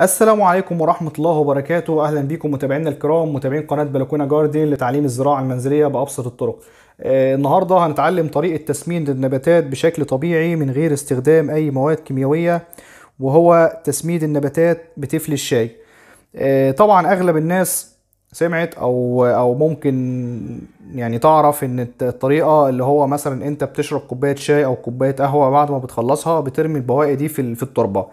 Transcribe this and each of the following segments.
السلام عليكم ورحمة الله وبركاته أهلا بكم متابعينا الكرام متابعين قناة بلكونة جاردين لتعليم الزراعة المنزلية بأبسط الطرق آه، النهاردة هنتعلم طريقة تسمين النباتات بشكل طبيعي من غير استخدام أي مواد كيميائية وهو تسميد النباتات بتفل الشاي آه، طبعا أغلب الناس سمعت او او ممكن يعني تعرف ان الطريقه اللي هو مثلا انت بتشرب كوبايه شاي او كوبايه قهوه بعد ما بتخلصها بترمي البواقي دي في التربه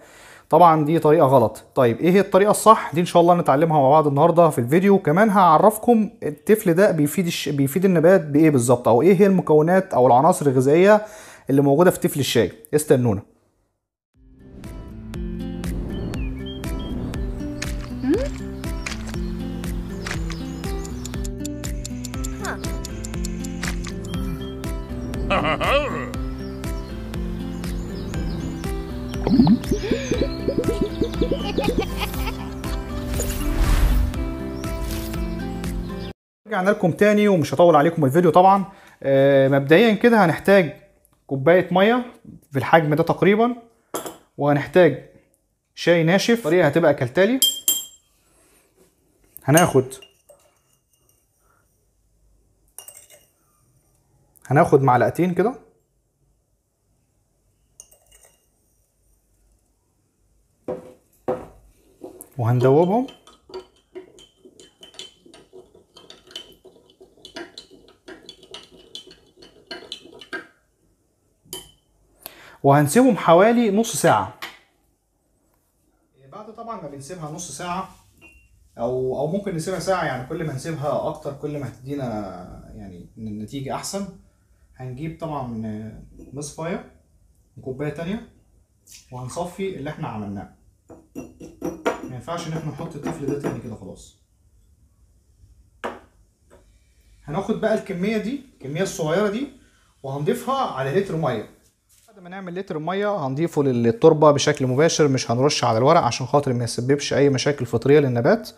طبعا دي طريقه غلط طيب ايه هي الطريقه الصح دي ان شاء الله نتعلمها مع بعض النهارده في الفيديو كمان هعرفكم التفل ده بيفيد بيفيد النبات بايه بالظبط او ايه هي المكونات او العناصر الغذائيه اللي موجوده في تفل الشاي استنونا Ha ha ha! رجعنا لكم تاني ومش هطول عليكم الفيديو طبعا آه، مبدئيا كده هنحتاج كوبايه ميه في الحجم ده تقريبا وهنحتاج شاي ناشف الطريقه هتبقى كالتالي هناخد هناخد معلقتين كده وهندوبهم وهنسيبهم حوالي نص ساعة إيه، بعد طبعا ما بنسيبها نص ساعة أو أو ممكن نسيبها ساعة يعني كل ما نسيبها أكتر كل ما هتدينا يعني النتيجة أحسن هنجيب طبعا مصفاية وكوباية تانية وهنصفي اللي احنا عملناه ينفعش ان احنا نحط الطفل ده تاني كده خلاص هناخد بقى الكميه دي الكميه الصغيره دي وهنضيفها على لتر ميه بعد ما نعمل لتر ميه هنضيفه للتربه بشكل مباشر مش هنرش على الورق عشان خاطر ما يسببش اي مشاكل فطريه للنبات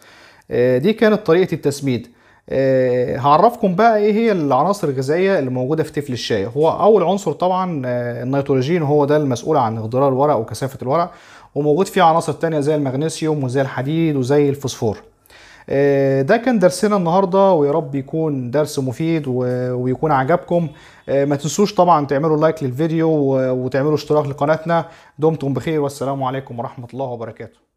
آه، دي كانت طريقه التسميد آه، هعرفكم بقى ايه هي العناصر الغذائيه اللي موجوده في تفل الشاي هو اول عنصر طبعا آه، النيتروجين هو ده المسؤول عن اخضرار الورق وكثافه الورق وموجود فيه عناصر تانية زي المغنيسيوم وزي الحديد وزي الفوسفور آه، ده كان درسنا النهاردة ويا رب يكون درس مفيد ويكون عجبكم ما تنسوش طبعا تعملوا لايك للفيديو وتعملوا اشتراك لقناتنا دمتم بخير والسلام عليكم ورحمة الله وبركاته